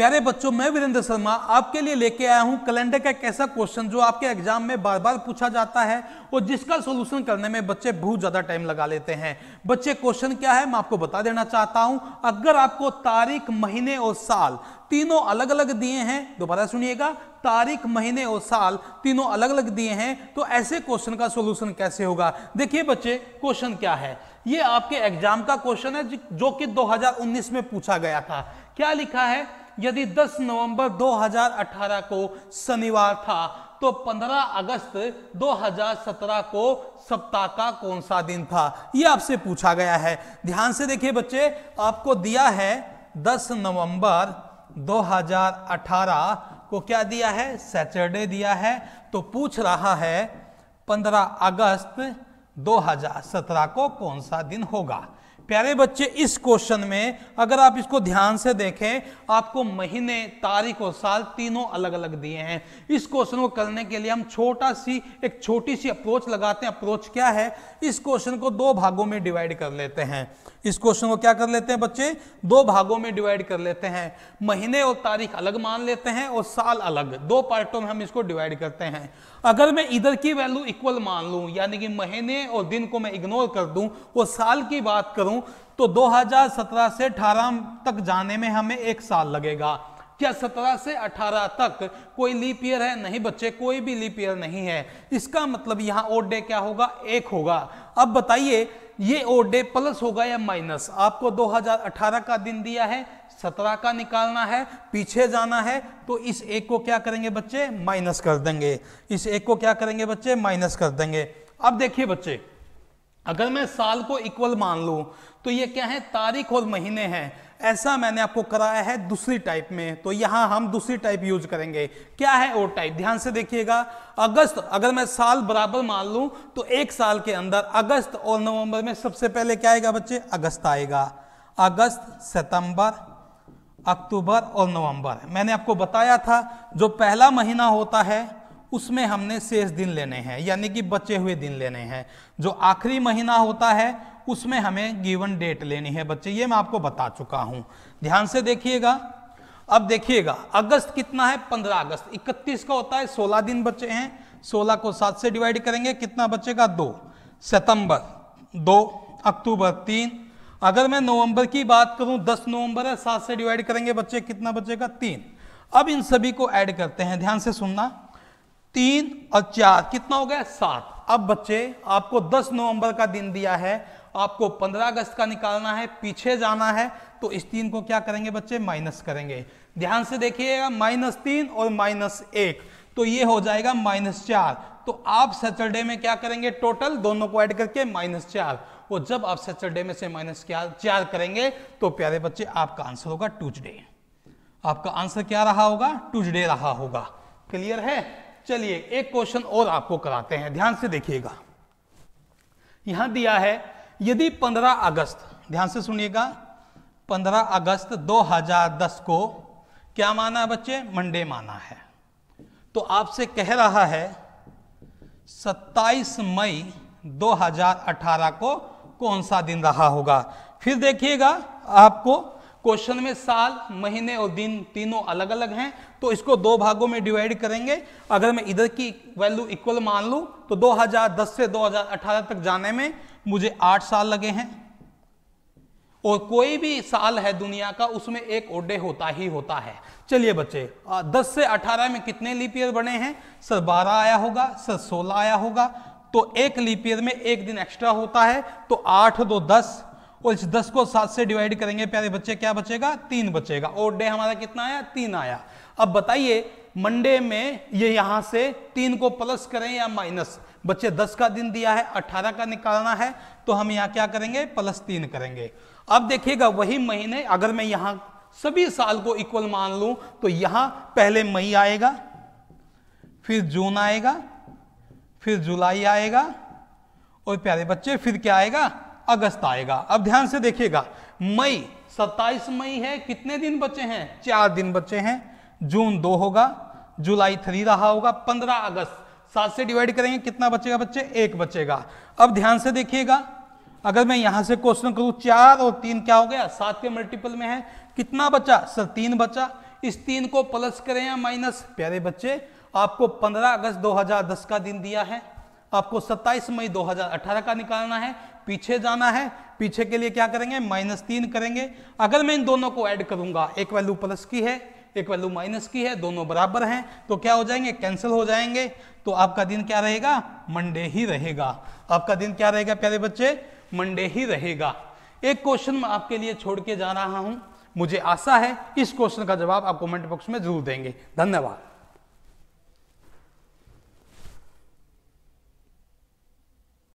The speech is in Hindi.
प्यारे बच्चों मैं वीरेंद्र शर्मा आपके लिए लेके आया हूं कैलेंडर का एक ऐसा क्वेश्चन जो आपके एग्जाम में बार बार पूछा जाता है और जिसका सोल्यूशन करने में बच्चे बहुत ज़्यादा टाइम लगा लेते हैं बच्चे क्वेश्चन क्या है मैं आपको बता देना चाहता हूं अगर आपको तारीख महीने और साल तीनों अलग अलग दिए हैं दोबारा सुनिएगा तारीख महीने और साल तीनों अलग अलग दिए हैं तो ऐसे क्वेश्चन का सोल्यूशन कैसे होगा देखिए बच्चे क्वेश्चन क्या है ये आपके एग्जाम का क्वेश्चन है जो कि 2019 में पूछा गया था क्या लिखा है यदि 10 नवंबर 2018 को शनिवार था तो 15 अगस्त 2017 को सप्ताह का कौन सा दिन था यह आपसे पूछा गया है ध्यान से देखिए बच्चे आपको दिया है 10 नवंबर 2018 को क्या दिया है सैटरडे दिया है तो पूछ रहा है 15 अगस्त 2017 को कौन सा दिन होगा प्यारे बच्चे इस क्वेश्चन में अगर आप इसको ध्यान से देखें आपको महीने तारीख और साल तीनों अलग अलग दिए हैं इस क्वेश्चन को करने के लिए हम छोटा सी एक छोटी सी अप्रोच लगाते हैं अप्रोच क्या है इस क्वेश्चन को दो भागों में डिवाइड कर लेते हैं इस क्वेश्चन को क्या कर लेते हैं बच्चे दो भागों में डिवाइड कर लेते हैं महीने और तारीख अलग मान लेते हैं और साल अलग दो पार्टों में हम इसको डिवाइड करते हैं अगर मैं इधर की वैल्यू इक्वल मान लूं यानी कि महीने और दिन को मैं इग्नोर कर दूं और साल की बात करूं हूं तो 2017 से 18 तक जाने में हमें एक साल लगेगा क्या 17 से 18 तक कोई लीप ईयर है नहीं बच्चे कोई भी लीप ईयर नहीं है इसका मतलब यहां ओड डे क्या होगा एक होगा अब बताइए ये ओड डे प्लस होगा या माइनस आपको 2018 का दिन दिया है 17 का निकालना है पीछे जाना है तो इस एक को क्या करेंगे बच्चे माइनस कर देंगे इस एक को क्या करेंगे बच्चे माइनस कर देंगे अब देखिए बच्चे अगर मैं साल को इक्वल मान लू तो ये क्या है तारीख और महीने हैं ऐसा मैंने आपको कराया है दूसरी टाइप में तो यहां हम दूसरी टाइप यूज करेंगे क्या है और टाइप ध्यान से देखिएगा अगस्त अगर मैं साल बराबर मान लू तो एक साल के अंदर अगस्त और नवंबर में सबसे पहले क्या आएगा बच्चे अगस्त आएगा अगस्त सितंबर अक्टूबर और नवंबर मैंने आपको बताया था जो पहला महीना होता है उसमें हमने शेष दिन लेने हैं यानी कि बचे हुए दिन लेने हैं जो आखिरी महीना होता है उसमें हमें गिवन डेट लेनी है बच्चे ये मैं आपको बता चुका हूँ ध्यान से देखिएगा अब देखिएगा अगस्त कितना है 15 अगस्त 31 का होता है 16 दिन बचे हैं 16 को 7 से डिवाइड करेंगे कितना बचेगा दो सितंबर दो अक्टूबर तीन अगर मैं नवंबर की बात करूं 10 नवंबर है 7 से डिवाइड करेंगे बच्चे कितना बचेगा तीन अब इन सभी को ऐड करते हैं ध्यान से सुनना तीन और चार कितना हो गया सात अब बच्चे आपको 10 नवंबर का दिन दिया है आपको 15 अगस्त का निकालना है पीछे जाना है तो इस तीन को क्या करेंगे बच्चे माइनस करेंगे ध्यान से देखिएगा माइनस तीन और माइनस एक तो ये हो जाएगा माइनस चार तो आप सैटरडे में क्या करेंगे टोटल दोनों को ऐड करके माइनस चार और जब आप सैटरडे में से माइनस चार चार करेंगे तो प्यारे बच्चे आपका आंसर होगा ट्यूजडे आपका आंसर क्या रहा होगा ट्यूजडे रहा होगा क्लियर है चलिए एक क्वेश्चन और आपको कराते हैं ध्यान से देखिएगा यहां दिया है यदि 15 अगस्त ध्यान से सुनिएगा 15 अगस्त 2010 को क्या माना है बच्चे मंडे माना है तो आपसे कह रहा है 27 मई 2018 को कौन सा दिन रहा होगा फिर देखिएगा आपको क्वेश्चन में साल महीने और दिन तीनों अलग अलग हैं तो इसको दो भागों में डिवाइड करेंगे अगर मैं इधर की वैल्यू इक्वल मान लूँ तो 2010 से 2018 तक जाने में मुझे आठ साल लगे हैं और कोई भी साल है दुनिया का उसमें एक ओडे होता ही होता है चलिए बच्चे दस से अठारह में कितने लीपियर बने हैं सर बारह आया होगा सर सोलह आया होगा तो एक लीपियर में एक दिन एक्स्ट्रा होता है तो आठ दो दस और इस दस को सात से डिवाइड करेंगे प्यारे बच्चे क्या बचेगा तीन बचेगा और डे हमारा कितना आया तीन आया अब बताइए मंडे में ये यहां से तीन को प्लस करें या माइनस बच्चे दस का दिन दिया है अठारह का निकालना है तो हम यहाँ क्या करेंगे प्लस तीन करेंगे अब देखिएगा वही महीने अगर मैं यहां सभी साल को इक्वल मान लू तो यहां पहले मई आएगा फिर जून आएगा फिर जुलाई आएगा और प्यारे बच्चे फिर क्या आएगा अगस्त आएगा अब ध्यान से देखिएगा मई सत्ताईस मई है कितने दिन बचे हैं चार दिन बचे हैं जून दो होगा जुलाई थ्री रहा होगा पंद्रह अगस्त सात से डिवाइड करेंगे कितना बचेगा बच्चे एक बचेगा अब ध्यान से देखिएगा अगर मैं यहां से क्वेश्चन करूं चार और तीन क्या हो गया सात के मल्टीपल में है कितना बचा सर तीन बचा इस तीन को प्लस करें या माइनस प्यारे बच्चे आपको 15 अगस्त 2010 का दिन दिया है आपको 27 मई 2018 का निकालना है पीछे जाना है पीछे के लिए क्या करेंगे माइनस तीन करेंगे अगर मैं इन दोनों को ऐड करूंगा एक वैल्यू प्लस की है एक वैल्यू माइनस की है दोनों बराबर हैं तो क्या हो जाएंगे कैंसिल हो जाएंगे तो आपका दिन क्या रहेगा मंडे ही रहेगा आपका दिन क्या रहेगा प्यारे बच्चे मंडे ही रहेगा एक क्वेश्चन मैं आपके लिए छोड़ के जा रहा हूं मुझे आशा है इस क्वेश्चन का जवाब आप कमेंट बॉक्स में जरूर देंगे धन्यवाद